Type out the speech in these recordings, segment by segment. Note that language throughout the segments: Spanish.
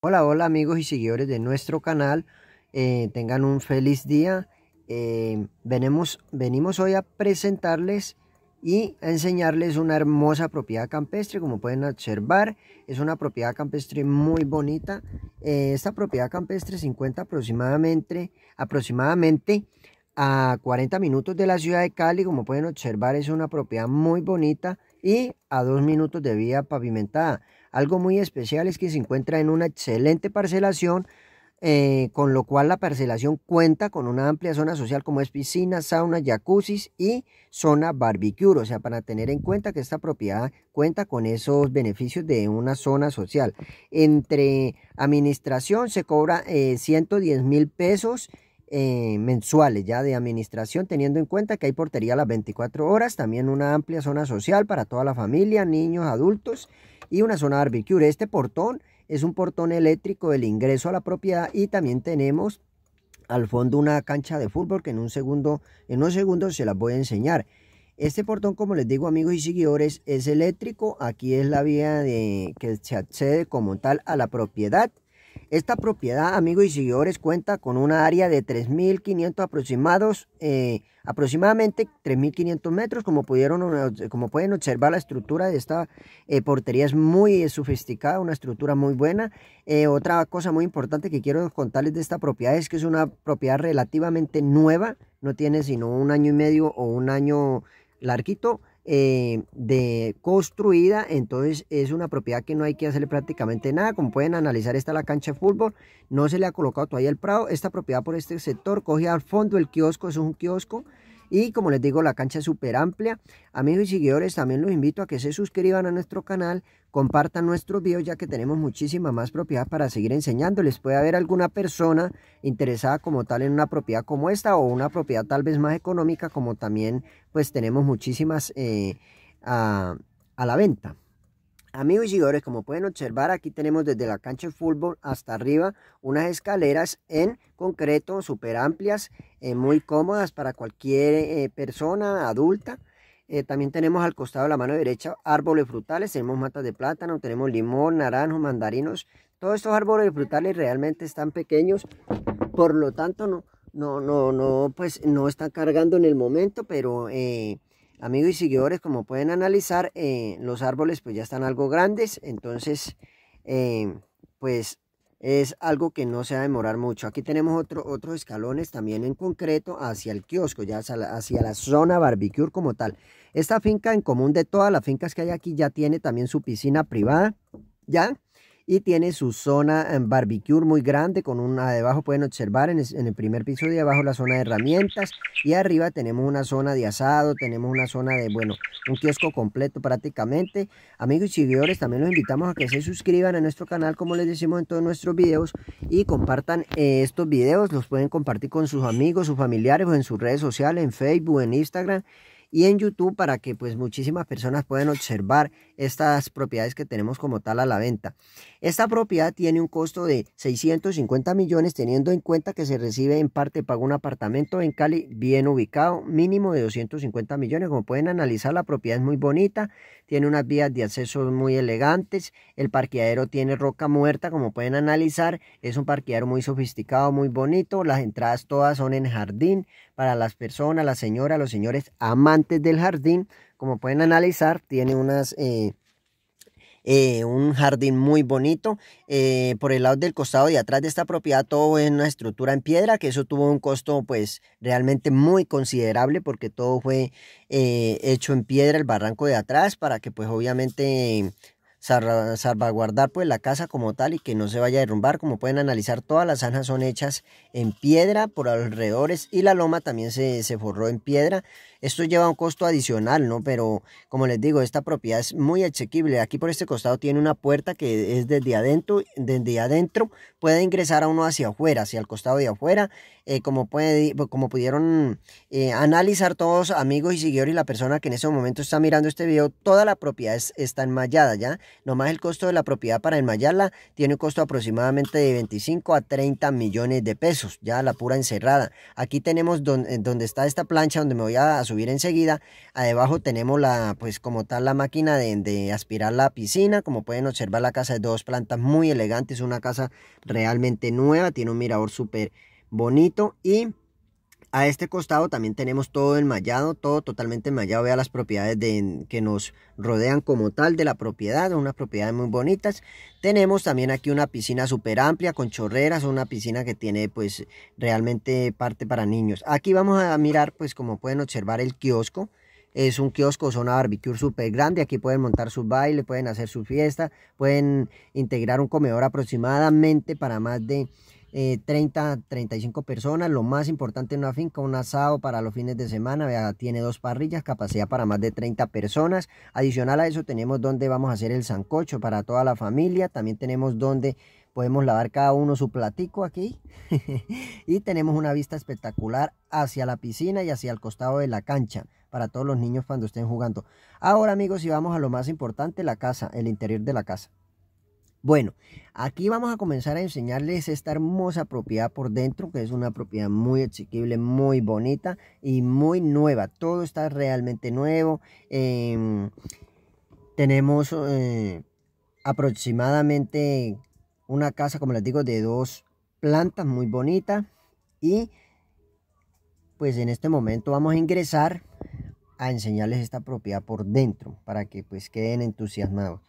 Hola, hola amigos y seguidores de nuestro canal. Eh, tengan un feliz día. Eh, venimos, venimos hoy a presentarles y a enseñarles una hermosa propiedad campestre. Como pueden observar, es una propiedad campestre muy bonita. Eh, esta propiedad campestre se encuentra aproximadamente, aproximadamente a 40 minutos de la ciudad de Cali. Como pueden observar, es una propiedad muy bonita y a 2 minutos de vía pavimentada. Algo muy especial es que se encuentra en una excelente parcelación, eh, con lo cual la parcelación cuenta con una amplia zona social como es piscina, sauna, jacuzzi y zona barbecue. O sea, para tener en cuenta que esta propiedad cuenta con esos beneficios de una zona social. Entre administración se cobra 110 eh, mil pesos eh, mensuales ya de administración, teniendo en cuenta que hay portería a las 24 horas, también una amplia zona social para toda la familia, niños, adultos y una zona de barbecue. Este portón es un portón eléctrico del ingreso a la propiedad y también tenemos al fondo una cancha de fútbol que en un segundo, en unos segundos se las voy a enseñar. Este portón, como les digo amigos y seguidores, es eléctrico. Aquí es la vía de, que se accede como tal a la propiedad. Esta propiedad, amigos y seguidores, cuenta con una área de 3.500 aproximados, eh, aproximadamente 3.500 metros. Como, pudieron, como pueden observar, la estructura de esta eh, portería es muy sofisticada, una estructura muy buena. Eh, otra cosa muy importante que quiero contarles de esta propiedad es que es una propiedad relativamente nueva, no tiene sino un año y medio o un año larguito eh, de construida, entonces es una propiedad que no hay que hacerle prácticamente nada. Como pueden analizar, está la cancha de fútbol, no se le ha colocado todavía el prado. Esta propiedad por este sector coge al fondo el kiosco, es un kiosco. Y como les digo, la cancha es súper amplia. Amigos y seguidores, también los invito a que se suscriban a nuestro canal, compartan nuestros videos, ya que tenemos muchísima más propiedades para seguir enseñando Les Puede haber alguna persona interesada como tal en una propiedad como esta o una propiedad tal vez más económica, como también pues tenemos muchísimas eh, a, la venta. Amigos y seguidores, como pueden observar, aquí tenemos desde la cancha de fútbol hasta arriba unas escaleras en concreto súper amplias, eh, muy cómodas para cualquier eh, persona adulta. también tenemos al costado de la mano derecha árboles frutales, tenemos matas de plátano, tenemos limón, naranjo, mandarinos. Todos estos árboles frutales realmente están pequeños, por lo tanto no, no, no, no, pues no está cargando en el momento, pero eh, amigos y seguidores, como pueden analizar, eh, los árboles pues ya están algo grandes, entonces eh, pues es algo que no se va a demorar mucho. Aquí tenemos otro, otros escalones también en concreto hacia el kiosco, ya hacia la, hacia la, zona barbecue como tal. Esta finca en común de todas las fincas que hay aquí ya tiene también su piscina privada, ¿ya? y tiene su zona en em, barbecue muy grande con una debajo pueden observar en, el primer piso de abajo la zona de herramientas y arriba tenemos una zona de asado, tenemos una zona de bueno, un kiosco completo prácticamente. Amigos y seguidores, también los invitamos a que se suscriban a nuestro canal como les decimos en todos nuestros videos y compartan eh, estos videos, los pueden compartir con sus amigos, sus familiares o en sus redes sociales, en Facebook, en Instagram y en YouTube para que pues muchísimas personas puedan observar estas propiedades que tenemos como tal a la venta. Esta propiedad tiene un costo de 650 millones teniendo en cuenta que se recibe en parte pago un apartamento en Cali bien ubicado, mínimo de 250 millones. Como pueden analizar la propiedad es muy bonita, tiene unas vías de acceso muy elegantes, el parqueadero tiene roca muerta como pueden analizar, es un parqueadero muy sofisticado, muy bonito, las entradas todas son en jardín para las personas, las señoras, los señores amantes del jardín. Como pueden analizar, tiene unas... Eh, eh, un jardín muy bonito. Eh, por el lado del costado y atrás de esta propiedad todo es una estructura en piedra, que eso tuvo un costo pues realmente muy considerable porque todo fue hecho en piedra, el barranco de atrás, para que pues obviamente salvaguardar pues la casa como tal y que no se vaya a derrumbar. Como pueden analizar, todas las zanjas son hechas en piedra por alrededores y la loma también se, se forró en piedra. Esto lleva un costo adicional, ¿no? Pero como les digo, esta propiedad es muy asequible. Aquí por este costado tiene una puerta que es desde adentro, desde adentro puede ingresar a uno hacia afuera, hacia el costado de afuera eh, como, puede, pues, como pudieron eh, analizar todos, amigos y seguidores y la persona que en ese momento está mirando este video, toda la propiedad está enmallada, ¿ya? Nomás el costo de la propiedad para enmallarla tiene un costo aproximadamente de 25 a 30 millones de pesos, ya la pura encerrada. Aquí tenemos eh, donde está esta plancha, donde me voy a, subir enseguida, abajo tenemos la, pues como tal, la máquina de, aspirar la piscina, como pueden observar la casa de dos plantas muy elegantes, una casa realmente nueva, tiene un mirador súper bonito y a este costado también tenemos todo enmallado, todo totalmente enmallado. Vea las propiedades de, que nos rodean como tal de la propiedad, unas propiedades muy bonitas. Tenemos también aquí una piscina súper amplia con chorreras, una piscina que tiene pues realmente parte para niños. Aquí vamos a mirar pues como pueden observar el kiosco. Es un kiosco zona barbecue súper grande. Aquí pueden montar su baile, pueden hacer su fiesta, pueden integrar un comedor aproximadamente para más de 30, eh, 35 personas. Lo más importante en una finca, un asado para los fines de semana. tiene dos parrillas, capacidad para más de 30 personas. Adicional a eso tenemos donde vamos a hacer el sancocho para toda la familia. También tenemos donde podemos lavar cada uno su platico aquí y tenemos una vista espectacular hacia la piscina y hacia el costado de la cancha para todos los niños cuando estén jugando. Ahora amigos, y vamos a lo más importante, la casa, el interior de la casa. Bueno, aquí vamos a comenzar a enseñarles esta hermosa propiedad por dentro, que es una propiedad muy exequible, muy bonita y muy nueva. Todo está realmente nuevo. Em, tenemos eh, aproximadamente una casa, como les digo, de dos plantas muy bonita. Y pues en este momento vamos a ingresar a enseñarles esta propiedad por dentro para que pues queden entusiasmados.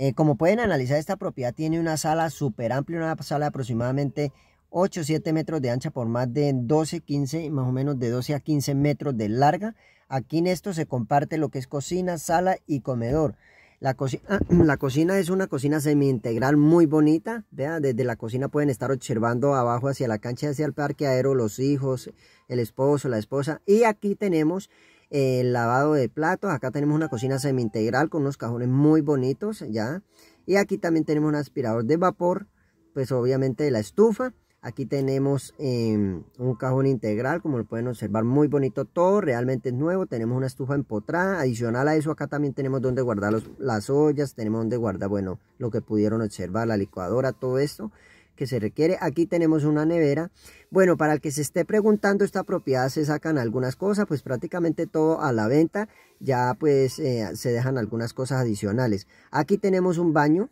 Eh, como pueden analizar, esta propiedad tiene una sala súper amplia, una sala de aproximadamente 8 o 7 metros de ancha por más de 12, 15, más o menos de 12 a 15 metros de larga. Aquí en esto se comparte lo que es cocina, sala y comedor. La, cocina es una cocina semi-integral muy bonita. Desde la cocina pueden estar observando abajo hacia la cancha, hacia el parque parqueadero, los hijos, el esposo, la esposa. Y aquí tenemos el lavado de platos. Acá tenemos una cocina semi-integral con unos cajones muy bonitos, ¿ya? Y aquí también tenemos un aspirador de vapor, pues obviamente de la estufa. Aquí tenemos em, un cajón integral, como lo pueden observar, muy bonito todo, realmente es nuevo. Tenemos una estufa empotrada, adicional a eso acá también tenemos donde guardar las ollas, tenemos donde guardar, bueno, lo que pudieron observar, la licuadora, todo esto que se requiere. Aquí tenemos una nevera. Bueno, para el que se esté preguntando, esta propiedad se sacan algunas cosas, pues prácticamente todo a la venta. Ya pues eh, se dejan algunas cosas adicionales. Aquí tenemos un baño,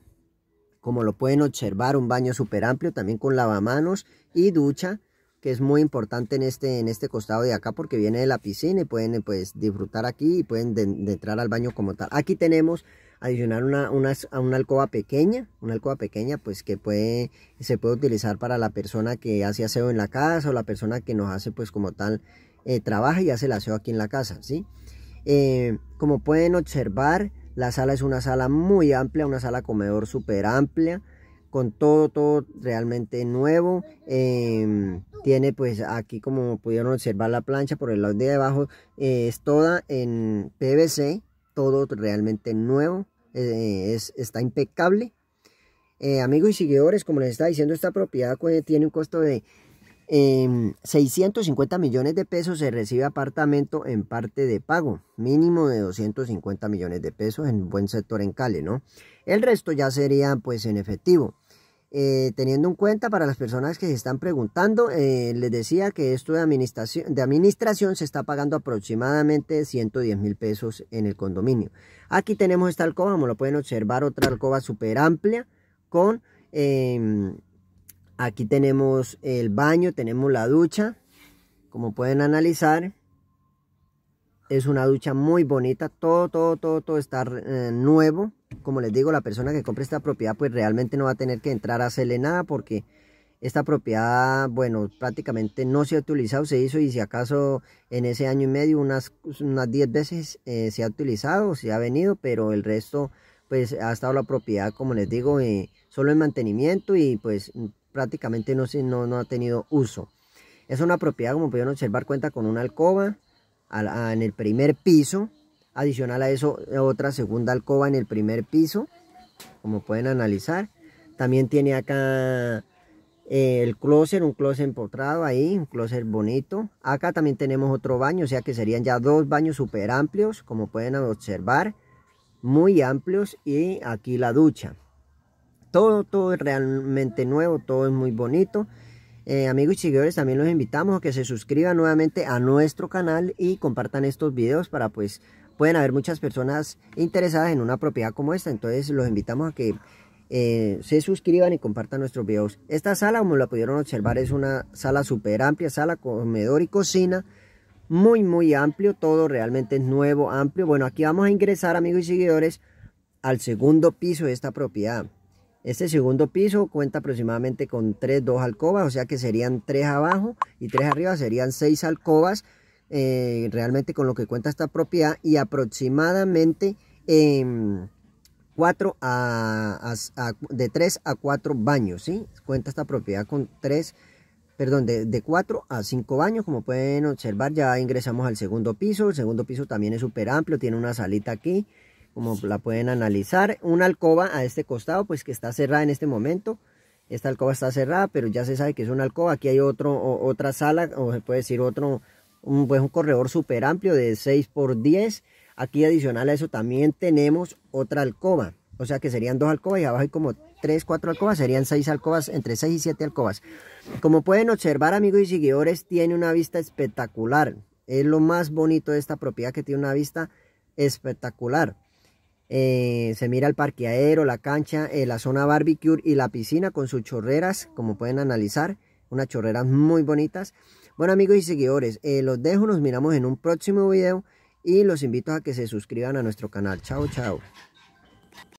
como lo pueden observar, un baño súper amplio, también con lavamanos y ducha que es muy importante en este, en este costado de acá porque viene de la piscina y pueden pues disfrutar aquí y pueden entrar al baño como tal. Aquí tenemos adicionar una, alcoba pequeña, una alcoba pequeña pues que puede, se puede utilizar para la persona que hace aseo en la casa o la persona que nos hace pues como tal, eh, trabaja y hace el aseo aquí en la casa, ¿sí? Eh, como pueden observar, la sala es una sala muy amplia, una sala comedor súper amplia, con todo, todo realmente nuevo. Em, tiene pues aquí como pudieron observar la plancha por el lado de abajo, eh, es toda en PVC, todo realmente nuevo, eh, es, está impecable. Eh, amigos y seguidores, como les estaba diciendo, esta propiedad tiene un costo de 650 em, millones de pesos. Se recibe apartamento en parte de pago, mínimo de 250 millones de pesos en buen sector en Cali, ¿no? El resto ya sería pues en efectivo. Eh, teniendo en cuenta para las personas que se están preguntando, eh, les decía que esto de administración, se está pagando aproximadamente 110 mil pesos en el condominio. Aquí tenemos esta alcoba, como lo pueden observar, otra alcoba súper amplia con... Em, aquí tenemos el baño, tenemos la ducha, como pueden analizar. Es una ducha muy bonita, todo, todo, todo, todo está eh, nuevo. Como les digo, la persona que compre esta propiedad pues realmente no va a tener que entrar a hacerle nada porque esta propiedad, bueno, prácticamente no se ha utilizado, se hizo y si acaso en ese año y medio unas 10 veces eh, se ha utilizado, se ha venido, pero el resto pues ha estado la propiedad, como les digo, eh, solo en mantenimiento y pues prácticamente no, no, no ha tenido uso. Es una propiedad, como pueden observar, cuenta con una alcoba, en el primer piso. Adicional a eso, otra segunda alcoba en el primer piso, como pueden analizar. También tiene acá eh, el closet, un closet empotrado ahí, un closet bonito. Acá también tenemos otro baño, o sea que serían ya dos baños super amplios, como pueden observar, muy amplios. Y aquí la ducha. Todo, todo es realmente nuevo, todo es muy bonito. Eh, amigos y seguidores, también los invitamos a que se suscriban nuevamente a nuestro canal y compartan estos videos para pues pueden haber muchas personas interesadas en una propiedad como esta. Entonces los invitamos a que eh, se suscriban y compartan nuestros videos. Esta sala, como la pudieron observar, es una sala súper amplia, sala, comedor y cocina. Muy, muy amplio, todo realmente es nuevo, amplio. Bueno, aquí vamos a ingresar, amigos y seguidores, al segundo piso de esta propiedad. Este segundo piso cuenta aproximadamente con 3, 2 alcobas, o sea que serían 3 abajo y 3 arriba, serían 6 alcobas eh, realmente con lo que cuenta esta propiedad y aproximadamente 4 em, de 3 a 4 baños, ¿sí? Cuenta esta propiedad con 3 perdón, de, de, 4 a 5 baños, como pueden observar ya ingresamos al segundo piso, el segundo piso también es súper amplio, tiene una salita aquí, como la pueden analizar. Una alcoba a este costado, pues que está cerrada en este momento. Esta alcoba está cerrada, pero ya se sabe que es una alcoba. Aquí hay otro, otra sala, o se puede decir otro, un, pues un corredor súper amplio de 6 por 10. Aquí adicional a eso también tenemos otra alcoba. O sea que serían dos alcobas y abajo hay como 3, 4 alcobas, serían seis alcobas, entre 6 y 7 alcobas. Como pueden observar amigos y seguidores, tiene una vista espectacular. Es lo más bonito de esta propiedad que tiene una vista espectacular. Eh, se mira el parqueadero, la cancha, eh, la zona barbecue y la piscina con sus chorreras, como pueden analizar, unas chorreras muy bonitas. Bueno amigos y seguidores, eh, los dejo, nos miramos en un próximo video y los invito a que se suscriban a nuestro canal. Chao, chao.